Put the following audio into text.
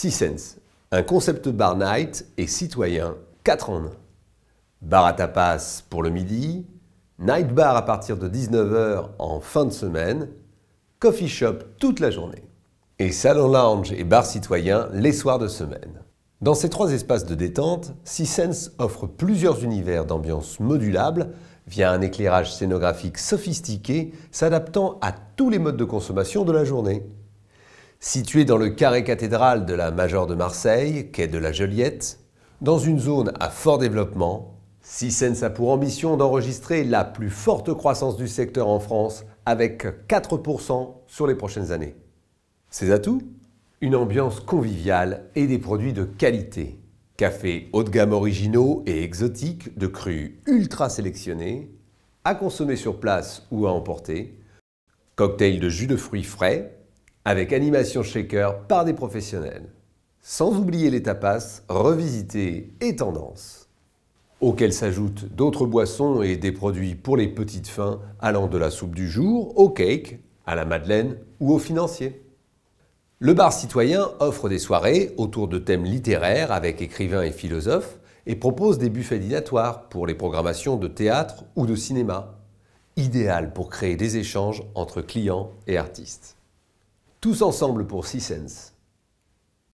Six Sense, un concept bar night et citoyen 4 en 1. Bar à tapas pour le midi, night bar à partir de 19h en fin de semaine, coffee shop toute la journée et salon lounge et bar citoyen les soirs de semaine. Dans ces trois espaces de détente, Six Sense offre plusieurs univers d'ambiance modulable via un éclairage scénographique sophistiqué s'adaptant à tous les modes de consommation de la journée. Situé dans le carré cathédral de la Major de Marseille, quai de la Joliette, dans une zone à fort développement, Sissens a pour ambition d'enregistrer la plus forte croissance du secteur en France avec 4% sur les prochaines années. Ses atouts Une ambiance conviviale et des produits de qualité. Cafés haut de gamme originaux et exotiques, de crues ultra sélectionnés, à consommer sur place ou à emporter, cocktails de jus de fruits frais, avec animation shaker par des professionnels. Sans oublier les tapas, revisités et tendances. Auxquels s'ajoutent d'autres boissons et des produits pour les petites fins allant de la soupe du jour au cake, à la madeleine ou au financier. Le bar citoyen offre des soirées autour de thèmes littéraires avec écrivains et philosophes et propose des buffets d'inatoires pour les programmations de théâtre ou de cinéma, idéal pour créer des échanges entre clients et artistes. Tous ensemble pour Six